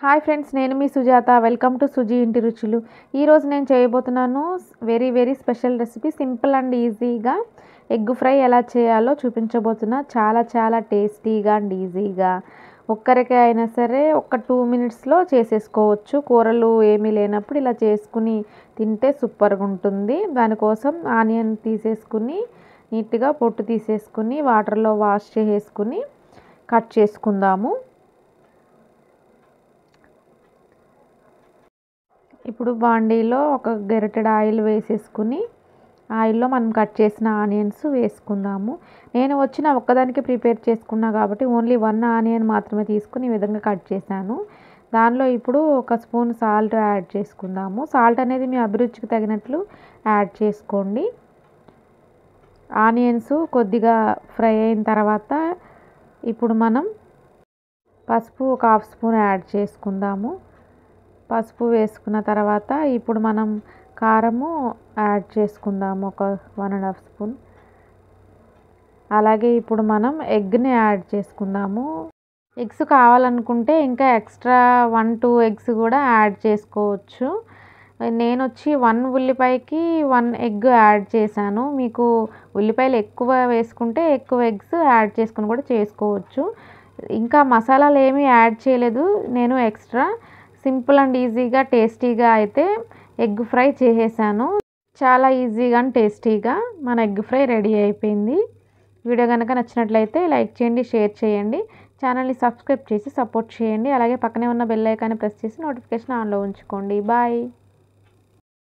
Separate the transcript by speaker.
Speaker 1: hi friends నేను మీ Sujatha welcome to Suji ఇంటి రుచులు ఈరోజు నేను చేయబోతున్నాను very very special recipe simple and ఈజీగా ఎగ్ ఫ్రై ఎలా చేయాలో చూపించబోతున్నా చాలా చాలా టేస్టీగా అండ్ ఈజీగా ఒక్కరికే అయినా సరే ఒక టూ మినిట్స్లో చేసేసుకోవచ్చు కూరలు ఏమీ లేనప్పుడు ఇలా చేసుకుని తింటే సూపర్గా ఉంటుంది దానికోసం ఆనియన్ తీసేసుకుని నీట్గా పొట్టు తీసేసుకుని వాటర్లో వాష్ చేసేసుకుని కట్ చేసుకుందాము ఇప్పుడు బాండీలో ఒక గరిటెడు ఆయిల్ వేసేసుకుని ఆయిల్లో మనం కట్ చేసిన ఆనియన్స్ వేసుకుందాము నేను వచ్చి నా ఒక్కదానికి ప్రిపేర్ చేసుకున్నా కాబట్టి ఓన్లీ వన్ ఆనియన్ మాత్రమే తీసుకుని ఈ విధంగా కట్ చేశాను దానిలో ఇప్పుడు ఒక స్పూన్ సాల్ట్ యాడ్ చేసుకుందాము సాల్ట్ అనేది మీ అభిరుచికి తగినట్లు యాడ్ చేసుకోండి ఆనియన్స్ కొద్దిగా ఫ్రై అయిన తర్వాత ఇప్పుడు మనం పసుపు ఒక హాఫ్ స్పూన్ యాడ్ చేసుకుందాము పసుపు వేసుకున్న తర్వాత ఇప్పుడు మనం కారము యాడ్ చేసుకుందాము ఒక వన్ అండ్ హాఫ్ స్పూన్ అలాగే ఇప్పుడు మనం ఎగ్ని యాడ్ చేసుకుందాము ఎగ్స్ కావాలనుకుంటే ఇంకా ఎక్స్ట్రా వన్ టూ ఎగ్స్ కూడా యాడ్ చేసుకోవచ్చు నేను వచ్చి వన్ ఉల్లిపాయకి వన్ ఎగ్ యాడ్ చేశాను మీకు ఉల్లిపాయలు ఎక్కువ వేసుకుంటే ఎక్కువ ఎగ్స్ యాడ్ చేసుకుని కూడా చేసుకోవచ్చు ఇంకా మసాలాలు ఏమీ యాడ్ చేయలేదు నేను ఎక్స్ట్రా సింపుల్ అండ్ ఈజీగా టేస్టీగా అయితే ఎగ్ ఫ్రై చేసేసాను చాలా ఈజీగా అండ్ టేస్టీగా మన ఎగ్ ఫ్రై రెడీ అయిపోయింది వీడియో కనుక నచ్చినట్లయితే లైక్ చేయండి షేర్ చేయండి ఛానల్ని సబ్స్క్రైబ్ చేసి సపోర్ట్ చేయండి అలాగే పక్కనే ఉన్న బెల్లైకాన్ని ప్రెస్ చేసి నోటిఫికేషన్ ఆన్లో ఉంచుకోండి బాయ్